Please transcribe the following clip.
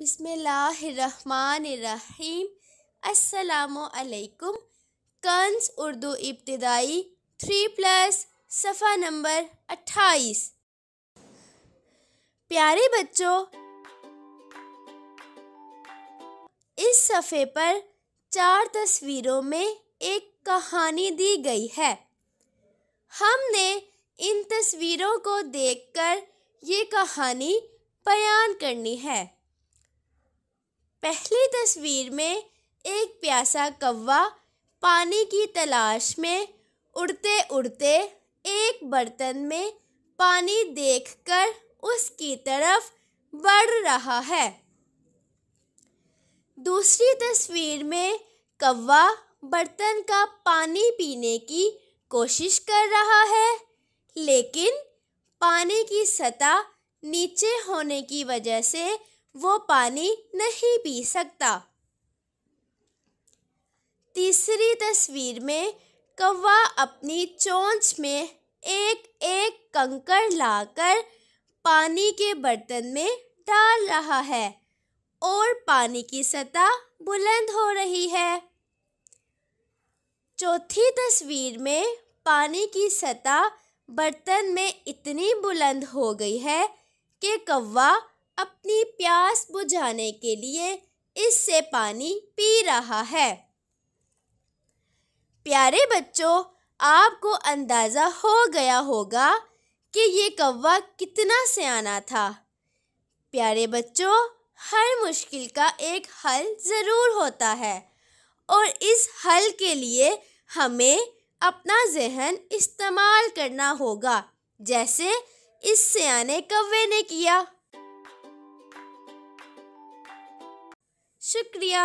बिसमीम असलकुम कंस उर्दू इब्तदाई थ्री प्लस सफ़ा नंबर अट्ठाईस प्यारे बच्चों इस सफ़े पर चार तस्वीरों में एक कहानी दी गई है हमने इन तस्वीरों को देखकर ये कहानी बयान करनी है पहली तस्वीर में एक प्यासा कौवा पानी की तलाश में उड़ते उड़ते एक बर्तन में पानी देखकर उसकी तरफ बढ़ रहा है दूसरी तस्वीर में कौवा बर्तन का पानी पीने की कोशिश कर रहा है लेकिन पानी की सतह नीचे होने की वजह से वो पानी नहीं पी सकता तीसरी तस्वीर में कौवा अपनी चोंच में एक एक कंकर लाकर पानी के बर्तन में डाल रहा है और पानी की सतह बुलंद हो रही है चौथी तस्वीर में पानी की सतह बर्तन में इतनी बुलंद हो गई है कि कौवा अपनी प्यास बुझाने के लिए इससे पानी पी रहा है प्यारे बच्चों आपको अंदाज़ा हो गया होगा कि ये कौवा कितना सयाना था प्यारे बच्चों हर मुश्किल का एक हल ज़रूर होता है और इस हल के लिए हमें अपना जहन इस्तेमाल करना होगा जैसे इस सयाने कौवे ने किया शुक्रिया